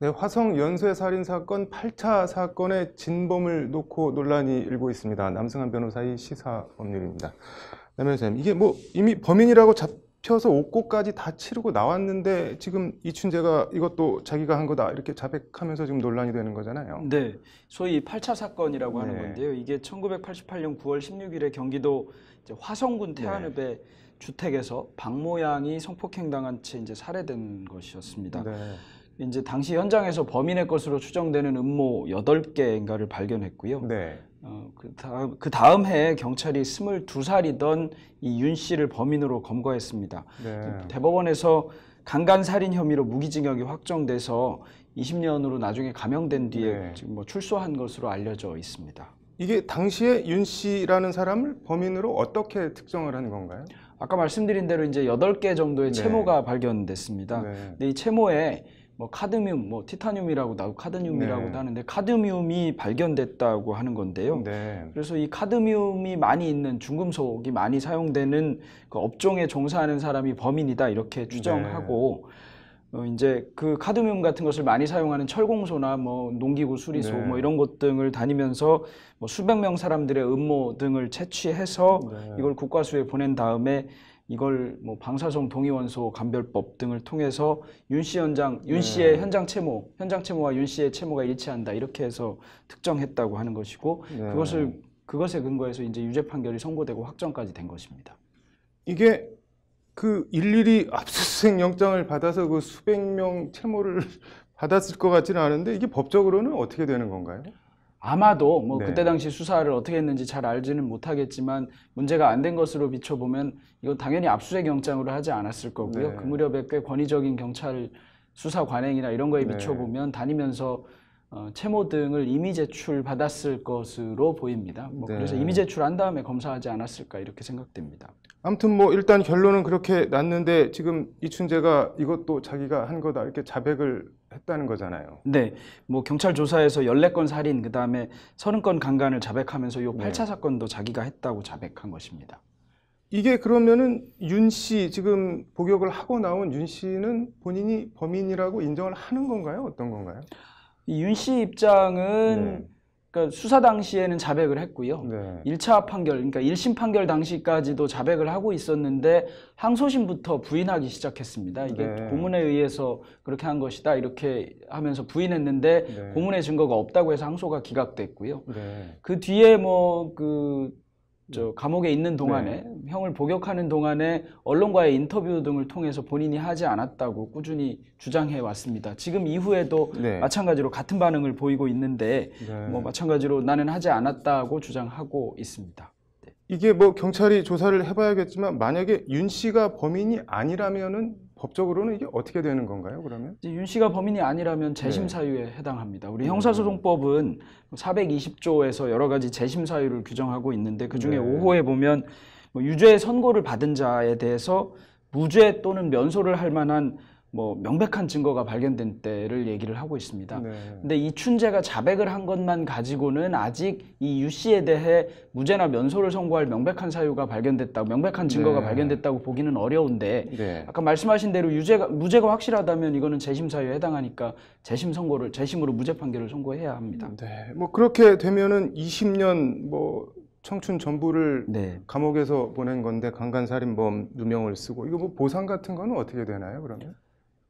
네, 화성 연쇄 살인 사건 8차 사건의 진범을 놓고 논란이 일고 있습니다. 남승한 변호사의 시사 법률입니다. 남현 선님 이게 뭐 이미 범인이라고 잡혀서 옥고까지 다 치르고 나왔는데 지금 이춘재가 이것도 자기가 한 거다 이렇게 자백하면서 지금 논란이 되는 거잖아요. 네, 소위 8차 사건이라고 하는 네. 건데요. 이게 1988년 9월 16일에 경기도 화성군 태안읍에 네. 주택에서 박모양이 성폭행당한 채 이제 살해된 것이었습니다. 네. 이제 당시 현장에서 범인의 것으로 추정되는 음모 8개인가를 발견했고요. 네. 어, 그 다음, 그 다음 해에 경찰이 22살이던 이 윤 씨를 범인으로 검거했습니다. 네. 음, 대법원에서 강간살인 혐의로 무기징역이 확정돼서 20년으로 나중에 감형된 뒤에 네. 지금 뭐 출소한 것으로 알려져 있습니다. 이게 당시에 윤 씨라는 사람을 범인으로 어떻게 특정을 한 건가요? 아까 말씀드린 대로 이제 8개 정도의 네. 채모가 발견됐습니다. 네. 근데 이 채모에 뭐 카드뮴, 뭐 티타늄이라고 나오고 카드뮴이라고도 네. 하는데 카드뮴이 발견됐다고 하는 건데요. 네. 그래서 이 카드뮴이 많이 있는 중금속이 많이 사용되는 그 업종에 종사하는 사람이 범인이다 이렇게 추정하고 네. 어 이제 그 카드뮴 같은 것을 많이 사용하는 철공소나 뭐 농기구 수리소 네. 뭐 이런 곳 등을 다니면서 뭐 수백 명 사람들의 음모 등을 채취해서 네. 이걸 국과수에 보낸 다음에 이걸 뭐 방사성 동위원소 감별법 등을 통해서 윤 씨 현장 윤 네. 씨의 네. 현장 채모 현장 채모와 윤 씨의 채모가 일치한다 이렇게 해서 특정했다고 하는 것이고 네. 그것을 그것에 근거해서 이제 유죄 판결이 선고되고 확정까지 된 것입니다. 이게 그 일일이 압수수색 영장을 받아서 그 수백 명 채모를 받았을 것 같지는 않은데 이게 법적으로는 어떻게 되는 건가요? 아마도 뭐 네. 그때 당시 수사를 어떻게 했는지 잘 알지는 못하겠지만 문제가 안 된 것으로 비춰보면 이건 당연히 압수수색 영장으로 하지 않았을 거고요. 네. 그 무렵에 꽤 권위적인 경찰 수사 관행이나 이런 거에 네. 비춰보면 다니면서 어, 채모 등을 이미 제출 받았을 것으로 보입니다. 뭐 네. 그래서 이미 제출한 다음에 검사하지 않았을까 이렇게 생각됩니다. 아무튼 뭐 일단 결론은 그렇게 났는데 지금 이춘재가 이것도 자기가 한 거다 이렇게 자백을 했다는 거잖아요. 네. 뭐 경찰 조사에서 14건 살인 그다음에 30건 강간을 자백하면서 요 8차 네. 사건도 자기가 했다고 자백한 것입니다. 이게 그러면은 윤 씨, 지금 복역을 하고 나온 윤 씨는 본인이 범인이라고 인정을 하는 건가요? 어떤 건가요? 이윤씨 입장은 네. 그러니까 수사 당시에는 자백을 했고요. 네. 1차 판결, 그러니까 1심 판결 당시까지도 자백을 하고 있었는데 항소심부터 부인하기 시작했습니다. 이게 네. 고문에 의해서 그렇게 한 것이다 이렇게 하면서 부인했는데 네. 고문의 증거가 없다고 해서 항소가 기각됐고요. 네. 그 뒤에 뭐그 저 네. 감옥에 있는 동안에 네. 형을 복역하는 동안에 언론과의 인터뷰 등을 통해서 본인이 하지 않았다고 꾸준히 주장해 왔습니다. 지금 이후에도 네. 마찬가지로 같은 반응을 보이고 있는데 네. 뭐 마찬가지로 나는 하지 않았다고 주장하고 있습니다. 네. 이게 뭐 경찰이 조사를 해봐야겠지만 만약에 윤 씨가 범인이 아니라면은 법적으로는 이게 어떻게 되는 건가요, 그러면? 윤 씨가 범인이 아니라면 재심 네. 사유에 해당합니다. 우리 음. 형사소송법은 420조에서 여러 가지 재심 사유를 규정하고 있는데 그 중에 네. 5호에 보면 뭐 유죄 선고를 받은 자에 대해서 무죄 또는 면소를 할 만한 뭐 명백한 증거가 발견된 때를 얘기를 하고 있습니다. 네. 근데 이춘재가 자백을 한 것만 가지고는 아직 이 유 씨에 대해 무죄나 면소를 선고할 명백한 사유가 발견됐다, 고 명백한 증거가 네. 발견됐다고 보기는 어려운데 네. 아까 말씀하신 대로 유죄가 무죄가 확실하다면 이거는 재심 사유에 해당하니까 재심 선고를 재심으로 무죄 판결을 선고해야 합니다. 네, 뭐 그렇게 되면은 20년 뭐 청춘 전부를 네. 감옥에서 보낸 건데 강간살인범 누명을 쓰고 이거 뭐 보상 같은 거는 어떻게 되나요 그러면?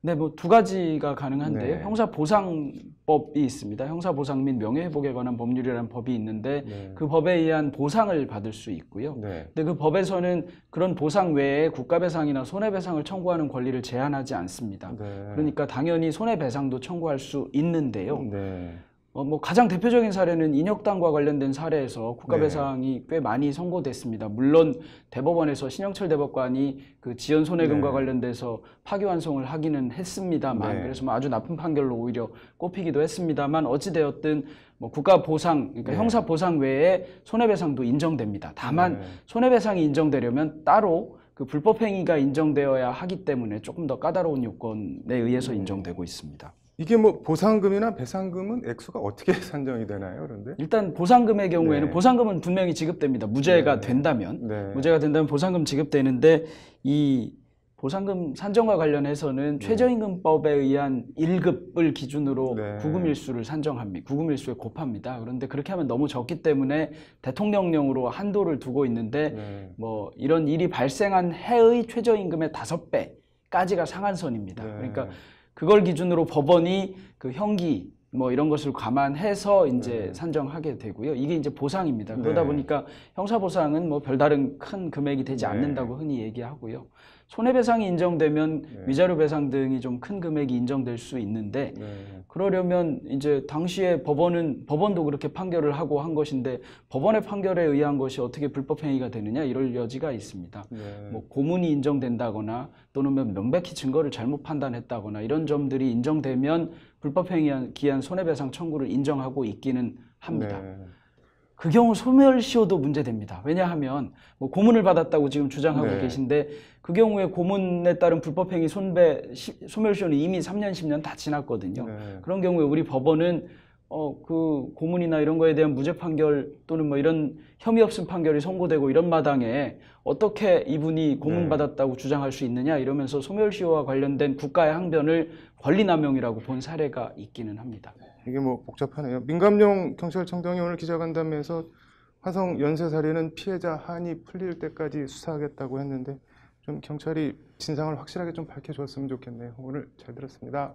네, 뭐 두 가지가 가능한데 네. 형사보상법이 있습니다. 형사보상 및 명예회복에 관한 법률이라는 법이 있는데 네. 그 법에 의한 보상을 받을 수 있고요. 네. 근데 그 법에서는 그런 보상 외에 국가배상이나 손해배상을 청구하는 권리를 제한하지 않습니다. 네. 그러니까 당연히 손해배상도 청구할 수 있는데요. 네. 어, 뭐 가장 대표적인 사례는 인혁당과 관련된 사례에서 국가배상이 네. 꽤 많이 선고됐습니다. 물론 대법원에서 신영철 대법관이 그 지연 손해금과 네. 관련돼서 파기환송을 하기는 했습니다만 네. 그래서 뭐 아주 나쁜 판결로 오히려 꼽히기도 했습니다만 어찌되었든 뭐 국가 보상 그러니까 네. 형사 보상 외에 손해배상도 인정됩니다. 다만 네. 손해배상이 인정되려면 따로 그 불법 행위가 인정되어야 하기 때문에 조금 더 까다로운 요건에 의해서 음. 인정되고 있습니다. 이게 뭐 보상금이나 배상금은 액수가 어떻게 산정이 되나요? 그런데 일단 보상금의 경우에는 네. 보상금은 분명히 지급됩니다. 무죄가 네. 된다면 네. 무죄가 된다면 보상금 지급되는데 이 보상금 산정과 관련해서는 네. 최저임금법에 의한 1급을 기준으로 네. 구금일수를 산정합니다. 구금일수에 곱합니다. 그런데 그렇게 하면 너무 적기 때문에 대통령령으로 한도를 두고 있는데 네. 뭐 이런 일이 발생한 해의 최저임금의 5배까지가 상한선입니다. 그러니까 그걸 기준으로 법원이 그 형기 뭐 이런 것을 감안해서 이제 네. 산정하게 되고요. 이게 이제 보상입니다. 네. 그러다 네. 보니까 형사 보상은 뭐 별다른 큰 금액이 되지 네. 않는다고 흔히 얘기하고요. 손해배상이 인정되면 네. 위자료 배상 등이 좀 큰 금액이 인정될 수 있는데 네. 그러려면 이제 당시에 법원은 법원도 그렇게 판결을 하고 한 것인데 법원의 판결에 의한 것이 어떻게 불법 행위가 되느냐 이럴 여지가 있습니다. 네. 뭐 고문이 인정된다거나 또는 뭐 명백히 증거를 잘못 판단했다거나 이런 점들이 인정되면 불법 행위한 기한 손해배상 청구를 인정하고 있기는 합니다. 네. 그 경우 소멸시효도 문제됩니다. 왜냐하면 뭐 고문을 받았다고 지금 주장하고 네. 계신데 그 경우에 고문에 따른 불법행위 손배 시, 소멸시효는 이미 3년 10년 다 지났거든요. 네. 그런 경우에 우리 법원은 어, 그 고문이나 이런 거에 대한 무죄 판결 또는 뭐 이런 혐의 없음 판결이 선고되고 이런 마당에 어떻게 이분이 고문받았다고 네. 주장할 수 있느냐 이러면서 소멸시효와 관련된 국가의 항변을 권리남용이라고 본 사례가 있기는 합니다. 네, 이게 뭐 복잡하네요. 민감용 경찰청장이 오늘 기자간담회에서 화성 연쇄살인은 피해자 한이 풀릴 때까지 수사하겠다고 했는데 좀 경찰이 진상을 확실하게 좀 밝혀줬으면 좋겠네요. 오늘 잘 들었습니다.